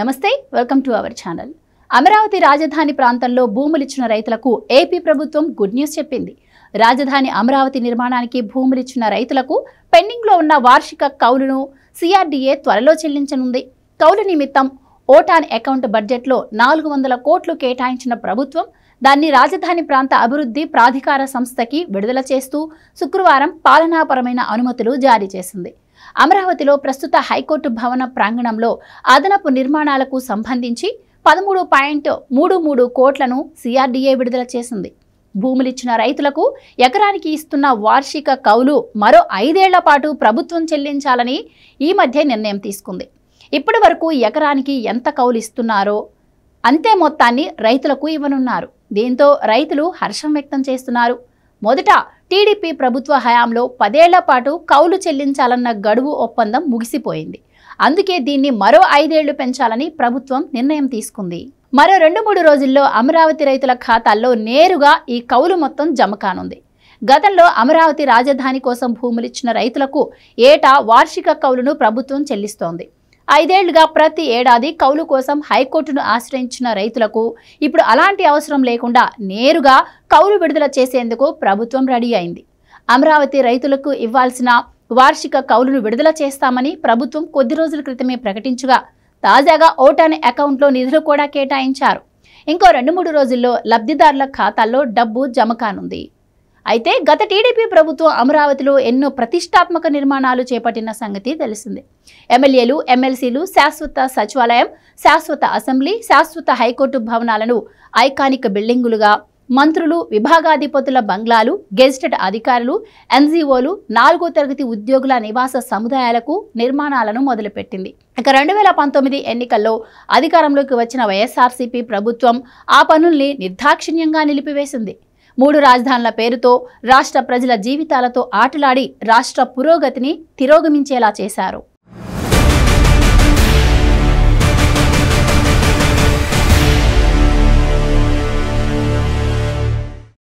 నమస్తే welcome to our channel Amaravati రాజధాని ప్రాంతంలో భూములిచ్చిన రైతులకు ఏపీ ప్రభుత్వం గుడ్ న్యూస్ చెప్పింది రాజధాని అమరావతి నిర్మాణానికి భూములిచ్చిన రైతులకు పెండింగ్లో ఉన్న వార్షిక కౌలును సిఆర్డీఏ త్వరలో చెల్లించనుంది కౌలు నిమిత్తం ఓటాన్ అకౌంట్ బడ్జెట్లో నాలుగు వందల కోట్లు కేటాయించిన ప్రభుత్వం దాన్ని రాజధాని ప్రాంత అభివృద్ధి ప్రాధికార సంస్థకి విడుదల చేస్తూ శుక్రవారం పాలనాపరమైన అనుమతులు జారీ చేసింది అమరావతిలో ప్రస్తుత హైకోర్టు భవన ప్రాంగణంలో అదనపు నిర్మాణాలకు సంబంధించి పదమూడు పాయింట్ మూడు మూడు కోట్లను సిఆర్డీఏ విడుదల చేసింది భూములిచ్చిన రైతులకు ఎకరానికి ఇస్తున్న వార్షిక కౌలు మరో ఐదేళ్ల పాటు ప్రభుత్వం చెల్లించాలని ఈ మధ్య నిర్ణయం తీసుకుంది ఇప్పటి వరకు ఎకరానికి ఎంత కౌలు ఇస్తున్నారో అంతే మొత్తాన్ని రైతులకు ఇవ్వనున్నారు దీంతో రైతులు హర్షం వ్యక్తం చేస్తున్నారు మొదట టీడీపీ ప్రభుత్వ హయాంలో పదేళ్ల పాటు కౌలు చెల్లించాలన్న గడువు ఒప్పందం ముగిసిపోయింది అందుకే దీన్ని మరో ఐదేళ్లు పెంచాలని ప్రభుత్వం నిర్ణయం తీసుకుంది మరో రెండు మూడు రోజుల్లో అమరావతి రైతుల ఖాతాల్లో నేరుగా ఈ కౌలు మొత్తం జమ కానుంది గతంలో అమరావతి రాజధాని కోసం భూములిచ్చిన రైతులకు ఏటా వార్షిక కౌలును ప్రభుత్వం చెల్లిస్తోంది ఐదేళ్లుగా ప్రతి ఏడాది కౌలు కోసం హైకోర్టును ఆశ్రయించిన రైతులకు ఇప్పుడు అలాంటి అవసరం లేకుండా నేరుగా కౌలు విడుదల చేసేందుకు ప్రభుత్వం రెడీ అయింది అమరావతి రైతులకు ఇవ్వాల్సిన వార్షిక కౌలును విడుదల చేస్తామని ప్రభుత్వం కొద్ది రోజుల క్రితమే ప్రకటించగా తాజాగా ఓటాని అకౌంట్లో నిధులు కూడా కేటాయించారు ఇంకో రెండు మూడు రోజుల్లో లబ్ధిదారుల ఖాతాల్లో డబ్బు జమ కానుంది అయితే గత టీడీపీ ప్రభుత్వం అమరావతిలో ఎన్నో ప్రతిష్టాత్మక నిర్మాణాలు చేపట్టిన సంగతి తెలిసిందే ఎమ్మెల్యేలు ఎమ్మెల్సీలు శాశ్వత సచివాలయం శాశ్వత అసెంబ్లీ శాశ్వత హైకోర్టు భవనాలను ఐకానిక్ బిల్డింగులుగా మంత్రులు విభాగాధిపతుల బంగ్లాలు గెజిటెడ్ అధికారులు ఎన్జీఓలు నాలుగో తరగతి ఉద్యోగుల నివాస సముదాయాలకు నిర్మాణాలను మొదలుపెట్టింది ఇక రెండు వేల పంతొమ్మిది ఎన్నికల్లో అధికారంలోకి వచ్చిన వైఎస్ఆర్సీపీ ప్రభుత్వం ఆ పనుల్ని నిర్దాక్షిణ్యంగా నిలిపివేసింది మూడు రాజధానుల పేరుతో రాష్ట్ర ప్రజల జీవితాలతో ఆటలాడి రాష్ట్ర పురోగతిని తిరోగమించేలా చేశారు